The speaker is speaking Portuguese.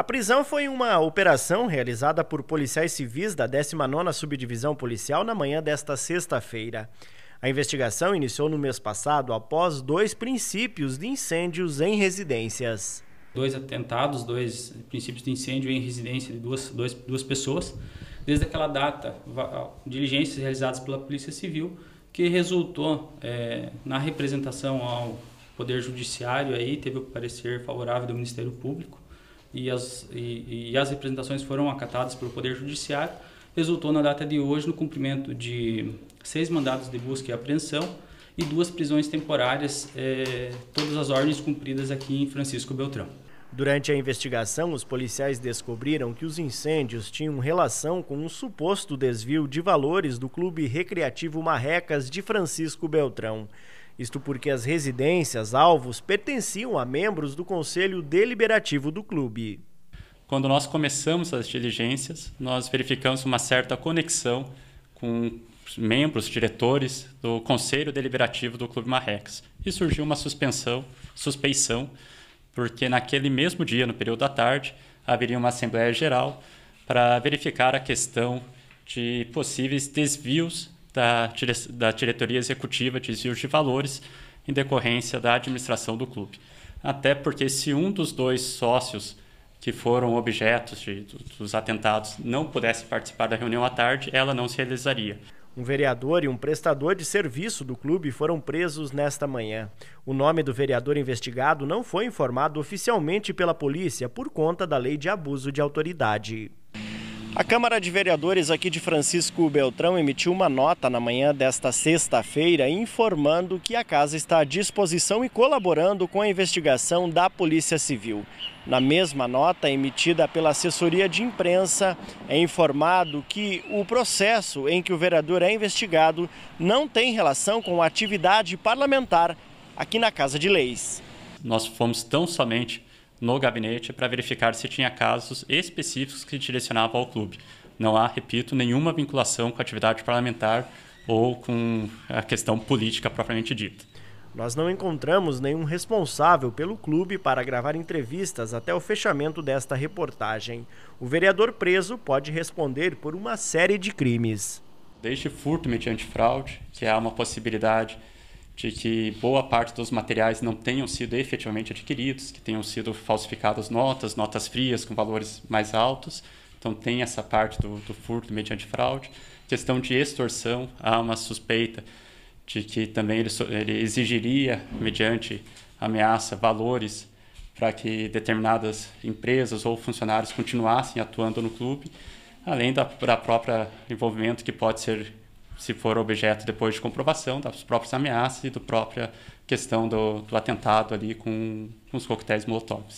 A prisão foi uma operação realizada por policiais civis da 19ª Subdivisão Policial na manhã desta sexta-feira. A investigação iniciou no mês passado após dois princípios de incêndios em residências. Dois atentados, dois princípios de incêndio em residência de duas, dois, duas pessoas. Desde aquela data, diligências realizadas pela Polícia Civil que resultou é, na representação ao Poder Judiciário, aí teve o parecer favorável do Ministério Público e as, e, e as representações foram acatadas pelo Poder Judiciário, resultou na data de hoje no cumprimento de seis mandados de busca e apreensão e duas prisões temporárias, eh, todas as ordens cumpridas aqui em Francisco Beltrão. Durante a investigação, os policiais descobriram que os incêndios tinham relação com um suposto desvio de valores do Clube Recreativo Marrecas de Francisco Beltrão. Isto porque as residências alvos pertenciam a membros do Conselho Deliberativo do clube. Quando nós começamos as diligências, nós verificamos uma certa conexão com membros, diretores do Conselho Deliberativo do Clube Marrecas. E surgiu uma suspensão, suspeição porque naquele mesmo dia, no período da tarde, haveria uma Assembleia Geral para verificar a questão de possíveis desvios da, dire da diretoria executiva, desvios de valores, em decorrência da administração do clube. Até porque, se um dos dois sócios que foram objetos de, dos atentados não pudesse participar da reunião à tarde, ela não se realizaria. Um vereador e um prestador de serviço do clube foram presos nesta manhã. O nome do vereador investigado não foi informado oficialmente pela polícia por conta da lei de abuso de autoridade. A Câmara de Vereadores aqui de Francisco Beltrão emitiu uma nota na manhã desta sexta-feira informando que a casa está à disposição e colaborando com a investigação da Polícia Civil. Na mesma nota emitida pela assessoria de imprensa, é informado que o processo em que o vereador é investigado não tem relação com a atividade parlamentar aqui na Casa de Leis. Nós fomos tão somente no gabinete para verificar se tinha casos específicos que direcionava ao clube. Não há, repito, nenhuma vinculação com a atividade parlamentar ou com a questão política propriamente dita. Nós não encontramos nenhum responsável pelo clube para gravar entrevistas até o fechamento desta reportagem. O vereador preso pode responder por uma série de crimes. Desde furto mediante fraude, que é uma possibilidade de que boa parte dos materiais não tenham sido efetivamente adquiridos, que tenham sido falsificadas notas, notas frias com valores mais altos. Então, tem essa parte do, do furto mediante fraude. Questão de extorsão, há uma suspeita de que também ele, ele exigiria, mediante ameaça, valores para que determinadas empresas ou funcionários continuassem atuando no clube, além da, da própria envolvimento que pode ser se for objeto depois de comprovação das próprias ameaças e da própria questão do, do atentado ali com, com os coquetéis molotovs.